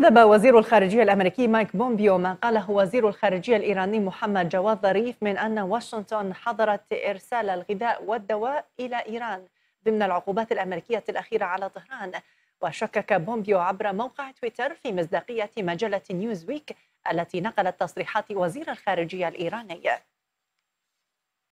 كذب وزير الخارجية الأمريكي مايك بومبيو ما قاله وزير الخارجية الإيراني محمد جواد ظريف من أن واشنطن حظرت إرسال الغذاء والدواء إلى إيران ضمن العقوبات الأمريكية الأخيرة على طهران وشكك بومبيو عبر موقع تويتر في مصداقية مجلة نيوزويك التي نقلت تصريحات وزير الخارجية الإيراني